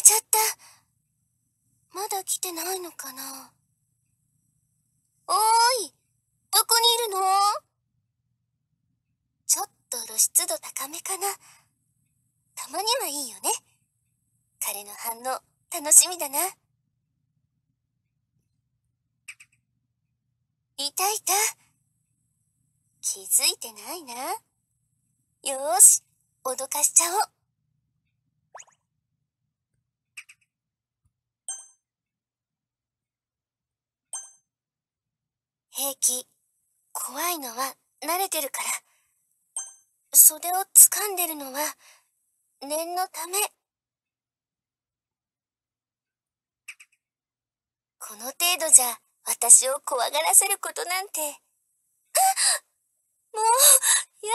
れちゃった。まだ来てないのかなおーいどこにいるのちょっと露出度高めかな。たまにはいいよね。彼の反応、楽しみだな。いたいた。気づいてないな。よーし、脅かしちゃおう。平気怖いのは慣れてるから袖を掴んでるのは念のためこの程度じゃ私を怖がらせることなんてもうや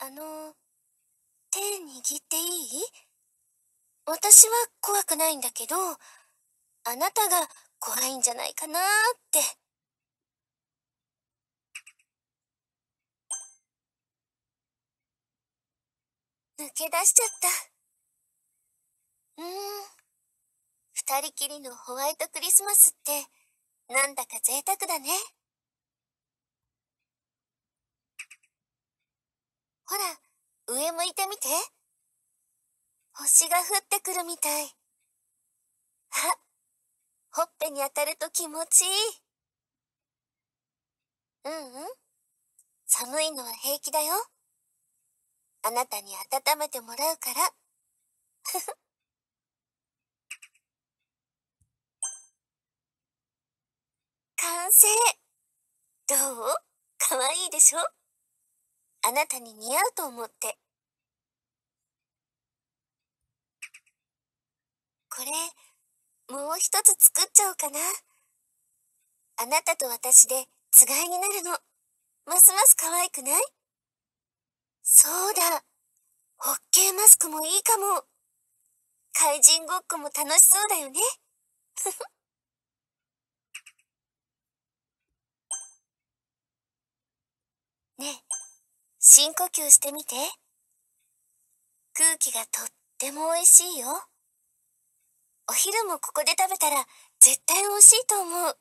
だあの手握っていい私は怖くないんだけどあなたが怖いんじゃないかなーって抜け出しちゃったうーん二人きりのホワイトクリスマスってなんだか贅沢だねほら上向いてみて星が降ってくるみたいあほっぺに当たると気持ちいい。うんうん。寒いのは平気だよ。あなたに温めてもらうから。完成どうかわいいでしょあなたに似合うと思って。これ、もう一つ作っちゃおうかな。あなたと私でつがいになるの。ますます可愛くないそうだ。ホッケーマスクもいいかも。怪人ごっこも楽しそうだよね。ふふ。ねえ、深呼吸してみて。空気がとっても美味しいよ。お昼もここで食べたら絶対美味しいと思う。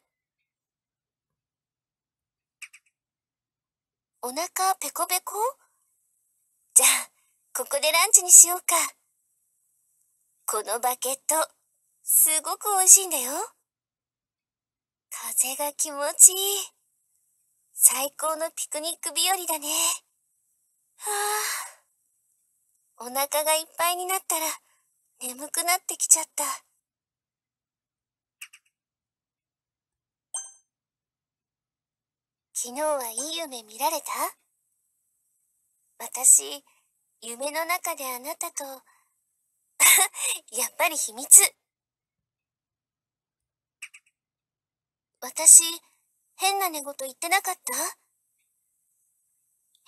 お腹ペコペコじゃあ、ここでランチにしようか。このバケット、すごく美味しいんだよ。風が気持ちいい。最高のピクニック日和だね。はあ。お腹がいっぱいになったら、眠くなってきちゃった。昨日はいい夢見られた私、夢の中であなたと、やっぱり秘密。私、変な寝言言ってなかった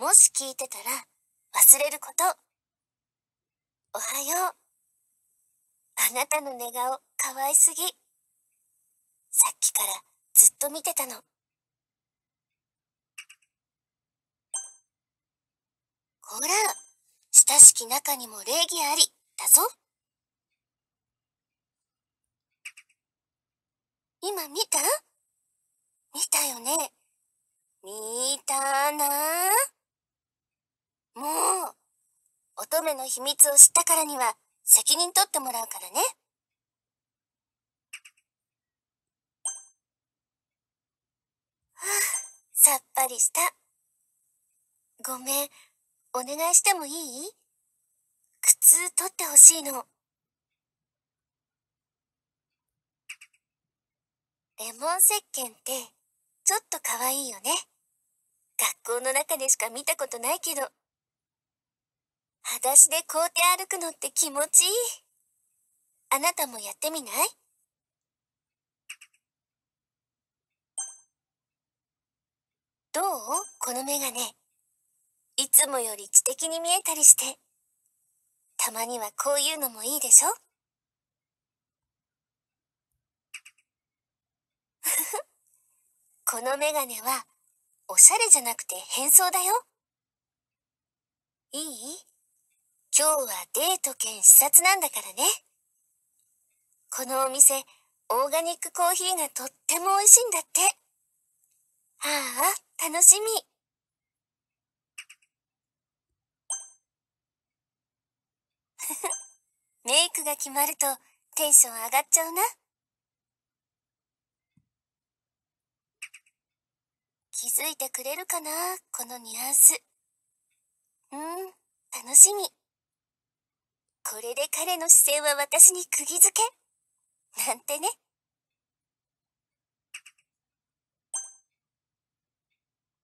もし聞いてたら、忘れること。おはよう。あなたの寝顔、かわいすぎ。さっきからずっと見てたの。ほら親しき中にも礼儀ありだぞ今見た見たよね見たなもう乙女の秘密を知ったからには責任取ってもらうからねはあさっぱりしたごめんお願いしてもいい靴取ってほしいの。レモン石鹸ってちょっと可愛いよね。学校の中でしか見たことないけど。裸足で凍って歩くのって気持ちいい。あなたもやってみないどうこのメガネ。いつもより知的に見えたりして。たまにはこういうのもいいでしょふふ。このメガネは、おしゃれじゃなくて変装だよ。いい今日はデート兼視察なんだからね。このお店、オーガニックコーヒーがとっても美味しいんだって。ああ、楽しみ。メイクが決まるとテンション上がっちゃうな。気づいてくれるかなこのニュアンス。うん、楽しみ。これで彼の視線は私に釘付け。なんてね。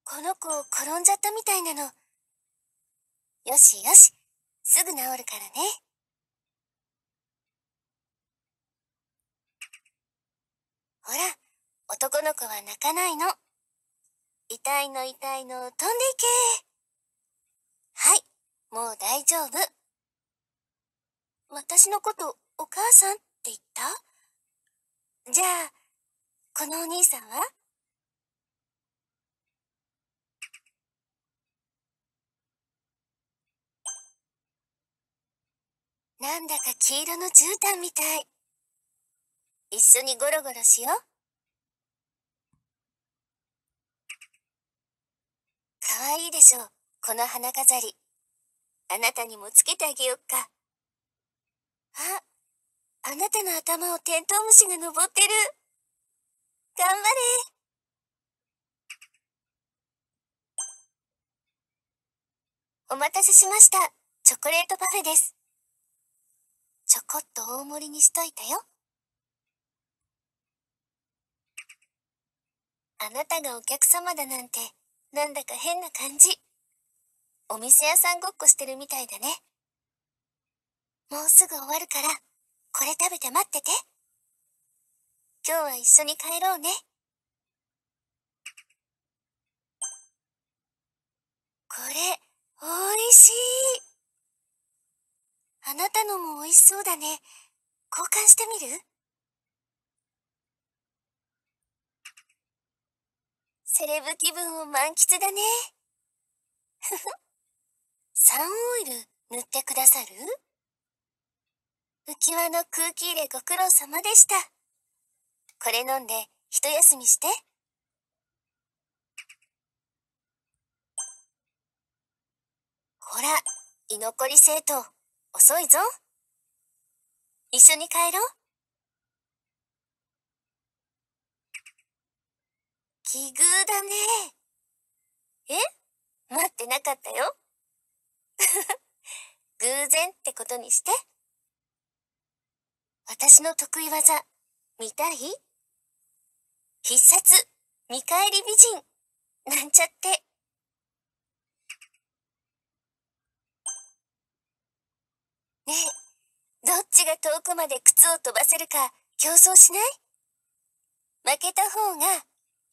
この子転んじゃったみたいなの。よしよし。すぐ治るからね。ほら、男の子は泣かないの。痛いの痛いの飛んでいけ。はい、もう大丈夫。私のことお母さんって言ったじゃあ、このお兄さんはなんだか黄色の絨毯みたい。一緒にゴロゴロしよう。かわいいでしょう、この花飾り。あなたにもつけてあげよっか。あ、あなたの頭をテントウムシが登ってる。頑張れ。お待たせしました。チョコレートパフェです。ちょこっと大盛りにしといたよあなたがお客様だなんてなんだか変な感じお店屋さんごっこしてるみたいだねもうすぐ終わるからこれ食べて待ってて今日は一緒に帰ろうねこれおいしいあなたのも美味しそうだね。交換してみるセレブ気分を満喫だね。ふふ。サンオイル塗ってくださる浮き輪の空気入れご苦労様でした。これ飲んで一休みして。ほら、居残り生徒。遅いぞ。一緒に帰ろう。奇遇だね。え待ってなかったよ。偶然ってことにして。私の得意技、見たい必殺、見返り美人、なんちゃって。ねえ、どっちが遠くまで靴を飛ばせるか競争しない負けた方が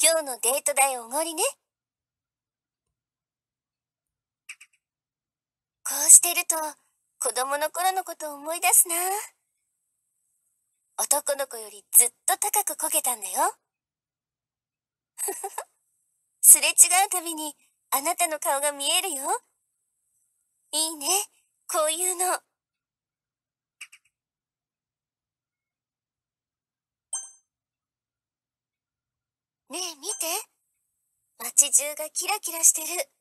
今日のデート代おごりね。こうしてると子供の頃のことを思い出すな。男の子よりずっと高くこけたんだよ。すれ違うたびにあなたの顔が見えるよ。いいね、こういうの。ねえ見て街中がキラキラしてる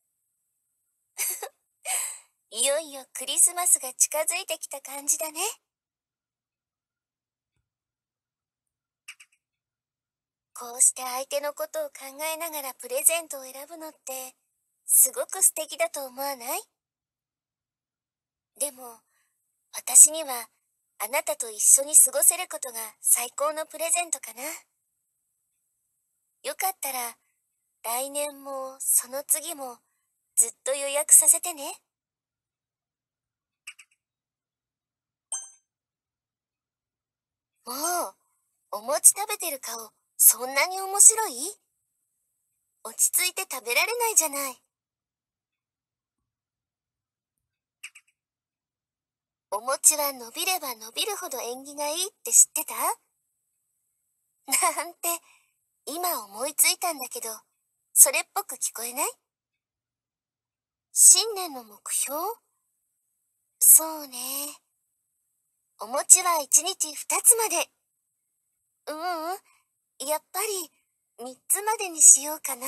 いよいよクリスマスが近づいてきた感じだねこうして相手のことを考えながらプレゼントを選ぶのってすごく素敵だと思わないでも私にはあなたと一緒に過ごせることが最高のプレゼントかな。よかったら、来年もその次もずっと予約させてね。もう、お餅食べてる顔、そんなに面白い落ち着いて食べられないじゃない。お餅は伸びれば伸びるほど縁起がいいって知ってたなんて、今思いついたんだけど、それっぽく聞こえない新年の目標そうね。お餅は1日2つまで。ううん、やっぱり3つまでにしようかな。